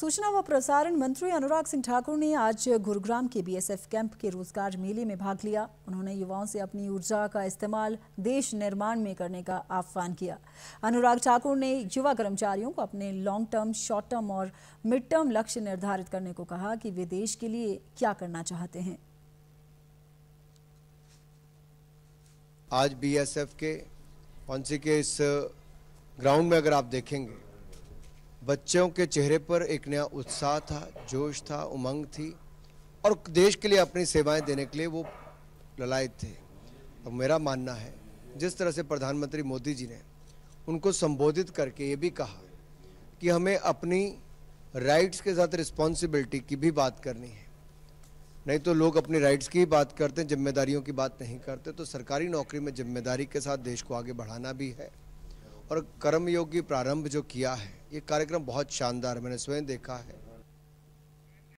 सूचना व प्रसारण मंत्री अनुराग सिंह ठाकुर ने आज गुरुग्राम के बीएसएफ कैंप के रोजगार मेले में भाग लिया उन्होंने युवाओं से अपनी ऊर्जा का इस्तेमाल देश निर्माण में करने का आह्वान किया अनुराग ठाकुर ने युवा कर्मचारियों को अपने लॉन्ग टर्म शॉर्ट टर्म और मिड टर्म लक्ष्य निर्धारित करने को कहा कि वे देश के लिए क्या करना चाहते हैं आज बी के पौनसी के इस ग्राउंड uh, में अगर आप देखेंगे बच्चों के चेहरे पर एक नया उत्साह था जोश था उमंग थी और देश के लिए अपनी सेवाएं देने के लिए वो ललायत थे अब मेरा मानना है जिस तरह से प्रधानमंत्री मोदी जी ने उनको संबोधित करके ये भी कहा कि हमें अपनी राइट्स के साथ रिस्पॉन्सिबिलिटी की भी बात करनी है नहीं तो लोग अपनी राइट्स की ही बात करते हैं जिम्मेदारियों की बात नहीं करते तो सरकारी नौकरी में जिम्मेदारी के साथ देश को आगे बढ़ाना भी है और कर्मयोगी प्रारंभ जो किया है ये कार्यक्रम बहुत शानदार मैंने स्वयं देखा है